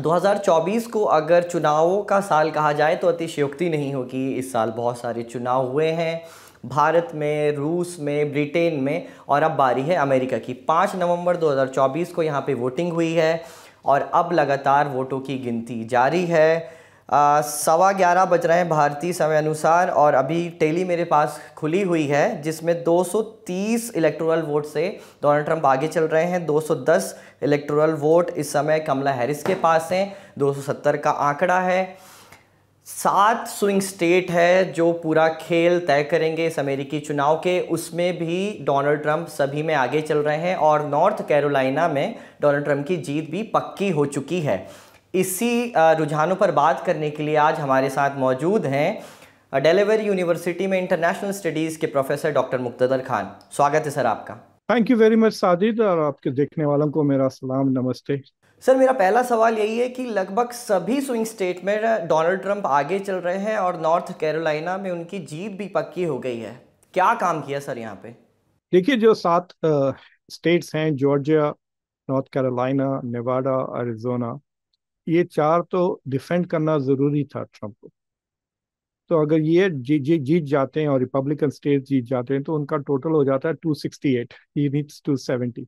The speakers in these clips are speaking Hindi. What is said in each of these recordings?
2024 को अगर चुनावों का साल कहा जाए तो अतिशयोक्ति नहीं होगी इस साल बहुत सारे चुनाव हुए हैं भारत में रूस में ब्रिटेन में और अब बारी है अमेरिका की 5 नवंबर 2024 को यहाँ पे वोटिंग हुई है और अब लगातार वोटों की गिनती जारी है सवा ग्यारह बज रहे हैं भारतीय समय अनुसार और अभी टेली मेरे पास खुली हुई है जिसमें 230 इलेक्टोरल वोट से डोनाल्ड ट्रंप आगे चल रहे हैं 210 इलेक्टोरल वोट इस समय कमला हैरिस के पास हैं 270 का आंकड़ा है सात स्विंग स्टेट है जो पूरा खेल तय करेंगे इस अमेरिकी चुनाव के उसमें भी डोनाल्ड ट्रंप सभी में आगे चल रहे हैं और नॉर्थ कैरोलिना में डोनाल्ड ट्रंप की जीत भी पक्की हो चुकी है इसी रुझानों पर बात करने के लिए आज हमारे साथ मौजूद हैं डेलीवर यूनिवर्सिटी में इंटरनेशनल स्टडीज़ के प्रोफेसर डॉक्टर मुक्तदर खान स्वागत है सर आपका thank you very much Sajid और आपके देखने वालों को मेरा सलाम नमस्ते सर मेरा पहला सवाल यही है कि लगभग सभी स्विंग स्टेट में डोनाल्ड ट्रंप आगे चल रहे हैं और नॉर्थ कैरोलिना में उनकी जीत भी पक्की हो गई है क्या काम किया सर यहाँ पे देखिए जो सात स्टेट्स हैं Georgia North Carolina Nevada Arizona ये चार तो डिफेंड करना ज़रूरी था ट्रंप को तो अगर ये जी, जी, जीत जाते हैं और रिपब्लिकन स्टेट जीत जाते हैं तो उनका टोटल हो जाता है two eight he needs two seventy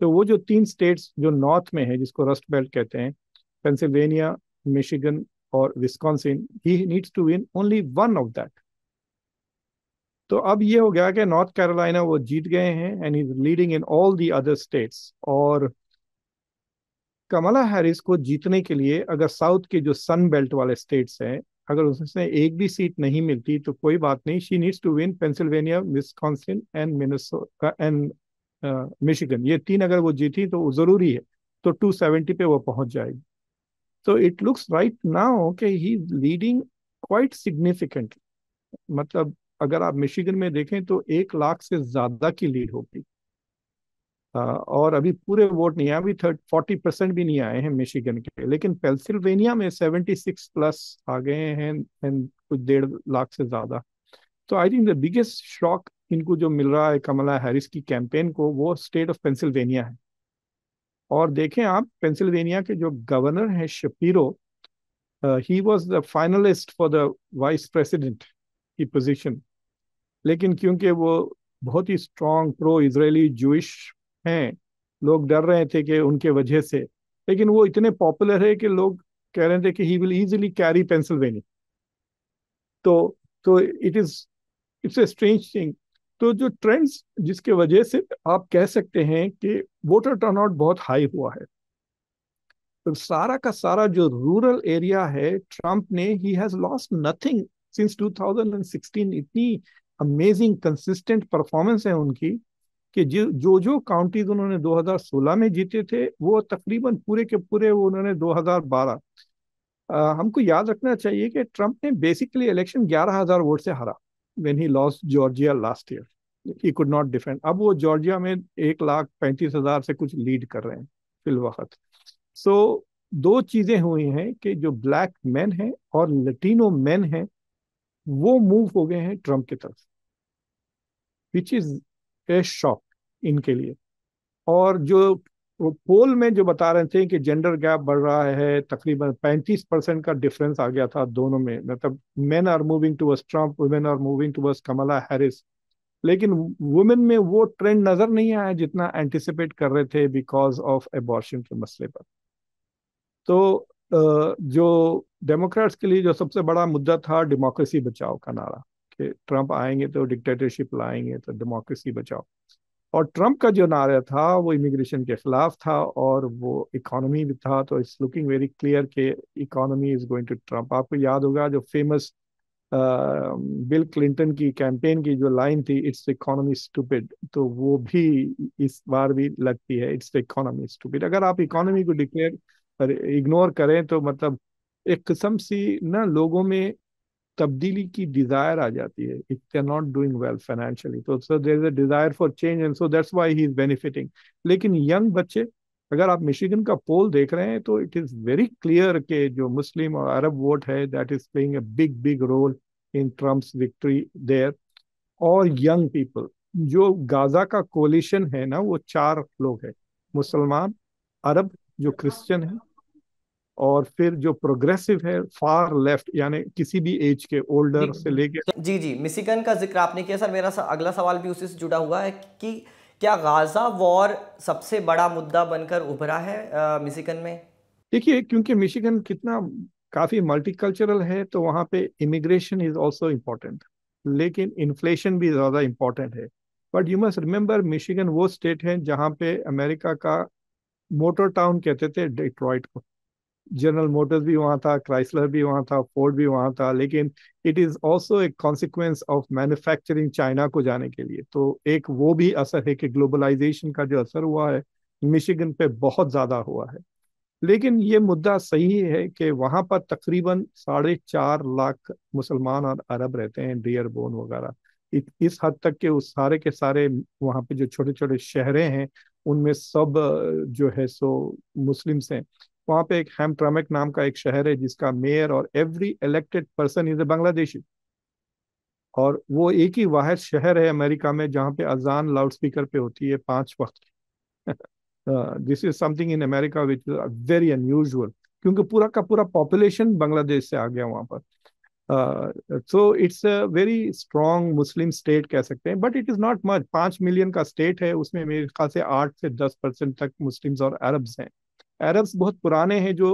तो वो जो तीन स्टेट्स जो नॉर्थ में है जिसको रस्ट बेल्ट कहते हैं पेंसिल्वेनिया मिशिगन और Wisconsin he needs to win only one of that तो अब ये हो गया कि नॉर्थ कैरोलिना वो जीत गए हैं and is leading in all the other states और कमला हैरिस को जीतने के लिए अगर साउथ के जो सन बेल्ट वाले स्टेट्स हैं अगर उसने एक भी सीट नहीं मिलती तो कोई बात नहीं she needs to win Pennsylvania Wisconsin and Minnesota and Michigan ये तीन अगर वो जीती तो जरूरी है तो 270 पे वो पहुंच जाएगी तो इट लुक्स राइट नाउ कि ही लीडिंग क्वाइट सिग्निफिकेंटली मतलब अगर आप मिशिगन में देखें तो एक लाख से ज्यादा की लीड होगी और अभी पूरे वोट नहीं आए अभी थर्ट फोर्टी परसेंट भी नहीं आए हैं मिशिगन के लेकिन पेंसिल्वेनिया में सेवेंटी सिक्स प्लस आ गए हैं एंड कुछ डेढ़ लाख से ज़्यादा तो I think the biggest shock इनको जो मिल रहा है कमला हैरिस की कैंपेन को वो स्टेट ऑफ पेंसिल्वेनिया है और देखें आप पेंसिल्वेनिया के जो गवर्नर हैं Shapiro he was the finalist for the vice president की पोजिशन लेकिन क्योंकि वो बहुत ही स्ट्रॉन्ग प्रो इसराइली जूश हैं लोग डर रहे थे कि उनके वजह से लेकिन वो इतने पॉपुलर है कि लोग कह रहे थे कि he will easily carry Pennsylvania तो तो it is it's a strange thing तो जो ट्रेंड्स जिसके वजह से आप कह सकते हैं कि वोटर टर्नआउट बहुत हाई हुआ है तो सारा का सारा जो रूरल एरिया है ट्रंप ने he has lost nothing since 2016 इतनी अमेजिंग कंसिस्टेंट परफॉर्मेंस है उनकी कि जो जो काउंटीज उन्होंने 2016 में जीते थे वो तकरीबन पूरे के पूरे उन्होंने 2012 आ, हमको याद रखना चाहिए कि ट्रंप ने बेसिकली इलेक्शन ग्यारह हजार वोट से हारा when he lost Georgia last year he could not defend अब वो जॉर्जिया में एक लाख पैंतीस हजार से कुछ लीड कर रहे हैं वक्त सो so, दो चीजें हुई हैं कि जो ब्लैक मैन हैं और लटिनो मैन हैं वो मूव हो गए हैं ट्रंप की तरफ विच इज टेस्ट शॉक इनके लिए और जो पोल में जो बता रहे थे कि जेंडर गैप बढ़ रहा है तकरीबन 35 परसेंट का डिफरेंस आ गया था दोनों में मतलब men are moving towards Trump women are moving towards Kamala Harris लेकिन वुमेन में वो ट्रेंड नज़र नहीं आया जितना एंटिसिपेट कर रहे थे बिकॉज ऑफ एबॉर्शन के मसले पर तो जो डेमोक्रेट्स के लिए जो सबसे बड़ा मुद्दा था डेमोक्रेसी बचाओ का नारा थे ट्रंप आएंगे तो डिक्टेटरशिप लाएंगे तो डेमोक्रेसी बचाओ और ट्रंप का जो नारा था वो इमिग्रेशन के खिलाफ था और वो इकोनॉमी भी था तो इट्स लुकिंग वेरी क्लियर के economy is going to Trump आपको याद होगा जो फेमस बिल क्लिंटन की कैंपेन की जो लाइन थी इट्स इकोनॉमी स्टूपिड तो वो भी इस बार भी लगती है इट्स इकोनॉमी स्टूपिड अगर आप इकोनॉमी को डिक्लेयर इग्नोर करें तो मतलब एक किस्म सी ना लोगों में तब्दीली की डिजायर आ जाती है it they not doing well financially तो so there is a desire for change and so that's why he is benefiting लेकिन यंग बच्चे अगर आप मिशिगन का पोल देख रहे हैं तो इट इज वेरी क्लियर के जो मुस्लिम और अरब वोट है that is playing a big big role in Trump's victory there और यंग पीपल जो गाजा का कोलिशन है ना वो चार लोग है मुसलमान अरब जो क्रिश्चियन है और फिर जो प्रोग्रेसिव है फार लेफ्ट यानी किसी भी एज के ओल्डर से लेके जी जी मिशिगन का जिक्र आपने किया सर मेरा सा, अगला सवाल भी उसी से जुड़ा हुआ है कि क्या गाजा वॉर सबसे बड़ा मुद्दा बनकर उभरा है मिशिगन में देखिए क्योंकि मिशिगन कितना काफी मल्टीकल्चरल है तो वहाँ पे इमिग्रेशन इज ऑल्सो इम्पोर्टेंट लेकिन इन्फ्लेशन भी ज़्यादा इम्पोर्टेंट है but you must remember Michigan वो स्टेट है जहाँ पे अमेरिका का मोटर टाउन कहते थे डिट्रॉइट को जनरल मोटर्स भी वहां था क्राइसलर भी वहां था फोर्ड भी वहां था लेकिन इट इज़ ऑल्सो एक कॉन्सिक्वेंस ऑफ मैन्युफैक्चरिंग चाइना को जाने के लिए तो एक वो भी असर है कि ग्लोबलाइजेशन का जो असर हुआ है मिशिगन पे बहुत ज़्यादा हुआ है लेकिन ये मुद्दा सही है कि वहां पर तकरीबन साढ़े चार लाख मुसलमान और अरब रहते हैं डियर बोन वगैरह इस हद तक के उस सारे के सारे वहाँ पे जो छोटे छोटे शहरें हैं उनमें सब जो है सो मुस्लिम्स हैं वहां पे एक हेमट्रामिक नाम का एक शहर है जिसका मेयर और every elected person is a Bangladeshi और वो एक ही वाहिद शहर है अमेरिका में जहाँ पे अजान लाउड स्पीकर पे होती है पांच वक्त की this is something in America which is very unusual क्योंकि पूरा का पूरा पॉपुलेशन बांग्लादेश से आ गया वहां पर so it's a very strong Muslim state कह सकते हैं but it is not much पांच मिलियन का स्टेट है उसमें मेरे ख्याल से आठ से दस परसेंट तक मुस्लिम्स और अरब्स हैं अरब्स बहुत पुराने हैं जो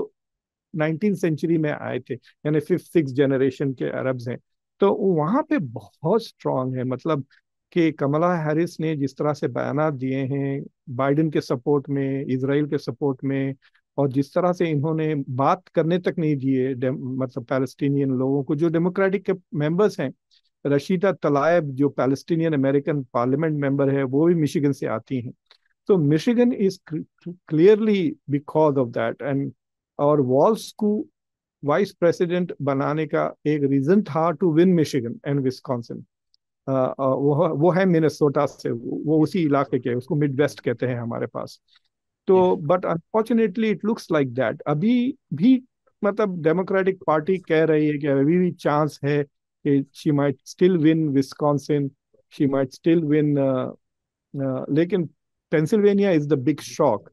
नाइनटीन सेंचुरी में आए थे यानी फिफ्थ सिक्स जनरेशन के अरब्स हैं तो वहाँ पे बहुत स्ट्रांग है मतलब कि कमला हैरिस ने जिस तरह से बयान दिए हैं बाइडन के सपोर्ट में इसराइल के सपोर्ट में और जिस तरह से इन्होंने बात करने तक नहीं दिए मतलब पैलेस्टीनियन लोगों को जो डेमोक्रेटिक के मेंबर्स हैं रशीदा तलायब जो पैलेस्टीनियन अमेरिकन पार्लियामेंट मेंबर है वो भी मिशिगन से आती हैं So Michigan is clearly because of that. And और वॉल्स को वाइस प्रेसिडेंट बनाने का एक रीजन था to win Michigan and Wisconsin वो वो है मिनेसोटा से वो उसी इलाके के उसको मिड वेस्ट कहते हैं हमारे पास तो but unfortunately it looks like that अभी भी मतलब डेमोक्रेटिक पार्टी कह रही है कि अभी भी चांस है कि she might still win Wisconsin she might still win लेकिन Pennsylvania is the big shock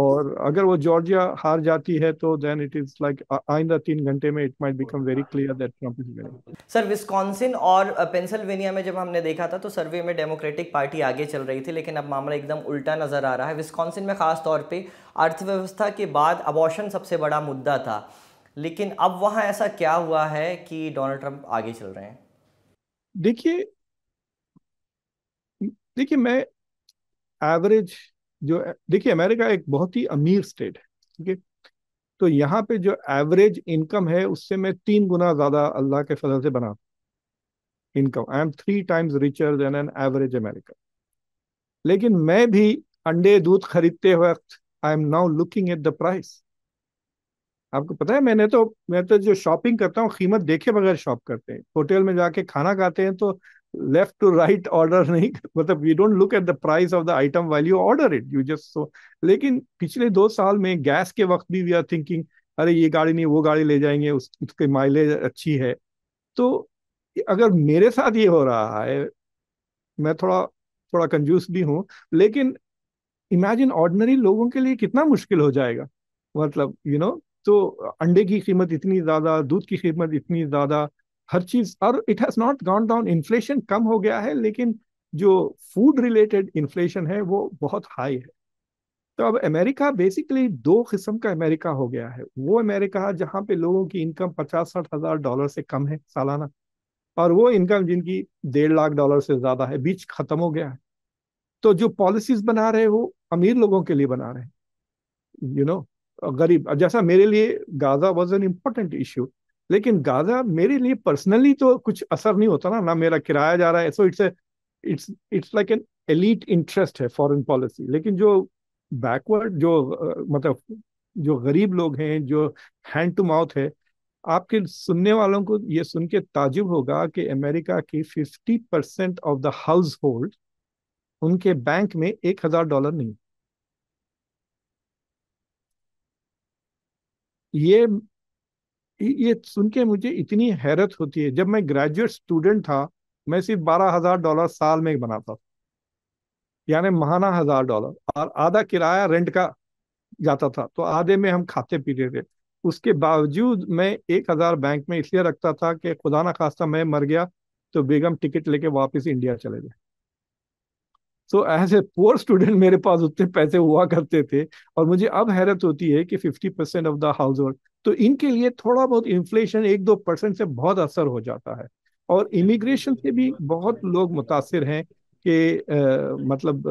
और, अगर वो जॉर्जिया हार जाती है तो देन इट इज लाइक आइंदा तीन घंटे में it might become very clear that Trump is winning sir Wisconsin और पेंसिल्वेनिया में जब हमने देखा था तो सर्वे में डेमोक्रेटिक पार्टी आगे चल रही थी लेकिन अब मामला एकदम उल्टा नजर आ रहा है विस्कॉन्सिन में खास तौर पे अर्थव्यवस्था के बाद अबॉर्शन सबसे बड़ा मुद्दा था लेकिन अब वहां ऐसा क्या हुआ है कि डोनाल्ड ट्रंप आगे चल रहे हैं देखिए देखिए मैं एवरेज जो देखिए अमेरिका एक बहुत ही अमीर स्टेट है ठीक है तो यहाँ पे जो एवरेज इनकम है उससे मैं तीन गुना ज़्यादा अल्लाह के फजल से बना income I am three times richer than an average America लेकिन मैं भी अंडे दूध खरीदते वक्त I am now looking at the price आपको पता है मैंने तो मैं तो जो शॉपिंग करता हूँ कीमत देखे बगैर शॉप करते हैं होटल में जाके खाना खाते हैं तो लेफ्ट टू राइट ऑर्डर नहीं मतलब we don't look at the price of the item while you order it you just so लेकिन पिछले दो साल में गैस के वक्त भी वी आर थिंकिंग अरे ये गाड़ी नहीं वो गाड़ी ले जाएंगे उस, उसके माइलेज अच्छी है तो अगर मेरे साथ ये हो रहा है मैं थोड़ा थोड़ा कंजूस भी हूँ लेकिन इमेजिन ऑर्डनरी लोगों के लिए कितना मुश्किल हो जाएगा मतलब यू you नो know, तो अंडे की कीमत इतनी ज़्यादा दूध की कीमत इतनी ज़्यादा हर चीज और it has not gone down inflation कम हो गया है लेकिन जो फूड रिलेटेड इन्फ्लेशन है वो बहुत हाई है तो अब अमेरिका बेसिकली दो किस्म का अमेरिका हो गया है वो अमेरिका जहाँ पे लोगों की इनकम पचास साठ हजार डॉलर से कम है सालाना और वो इनकम जिनकी डेढ़ लाख डॉलर से ज्यादा है बीच खत्म हो गया है तो जो पॉलिसीज बना रहे वो अमीर लोगों के लिए बना रहे हैं यू नो गरीब जैसा मेरे लिए Gaza was an important issue लेकिन गाजा मेरे लिए पर्सनली तो कुछ असर नहीं होता ना ना मेरा किराया जा रहा है so it's it's it's like an elite interest है फॉरेन पॉलिसी लेकिन जो बैकवर्ड जो मतलब जो गरीब लोग हैं जो हैंड टू माउथ है आपके सुनने वालों को ये सुन के ताजुब होगा कि अमेरिका की fifty percent of the household उनके बैंक में एक हजार डॉलर नहीं ये ये सुन के मुझे इतनी हैरत होती है जब मैं ग्रेजुएट स्टूडेंट था मैं सिर्फ बारह हजार डॉलर साल में बनाता था यानी महाना हजार डॉलर और आधा किराया रेंट का जाता था तो आधे में हम खाते पीते थे उसके बावजूद मैं एक हजार बैंक में इसलिए रखता था कि खुदा ना खास्ता मैं मर गया तो बेगम टिकट लेके वापस इंडिया चले जाए so as a poor student मेरे पास उतने पैसे हुआ करते थे और मुझे अब हैरत होती है कि fifty percent of the household तो इनके लिए थोड़ा बहुत इन्फ्लेशन एक दो परसेंट से बहुत असर हो जाता है और इमिग्रेशन से भी बहुत लोग मुतासर हैं कि आ, मतलब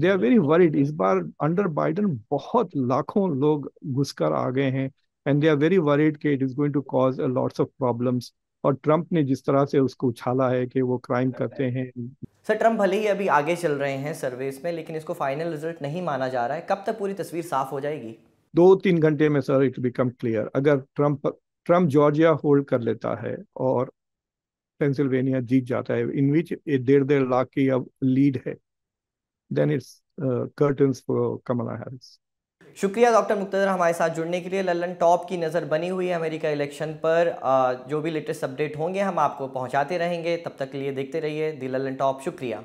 दे आर वेरी वरीड इस बार अंडर बाइडन बहुत लाखों लोग घुसकर आ गए हैं and they are very worried कि it is going to cause lots of problems और ट्रंप ने जिस तरह से उसको उछाला है कि वो क्राइम करते हैं सर ट्रंप भले ही अभी आगे चल रहे हैं सर्वेस में लेकिन इसको फाइनल रिजल्ट नहीं माना जा रहा है कब तक पूरी तस्वीर साफ हो जाएगी दो तीन घंटे में सर इट बिकम क्लियर अगर ट्रंप ट्रंप जॉर्जिया होल्ड कर लेता है और पेंसिल्वेनिया जीत जाता है इन विच ए डेढ़ डेढ़ लाख की अब लीड है then it's curtains for Kamala Harris शुक्रिया डॉक्टर मुख्तर हमारे साथ जुड़ने के लिए लल्लन टॉप की नज़र बनी हुई है अमेरिका इलेक्शन पर जो भी लेटेस्ट अपडेट होंगे हम आपको पहुंचाते रहेंगे तब तक के लिए देखते रहिए दी लल्लन टॉप शुक्रिया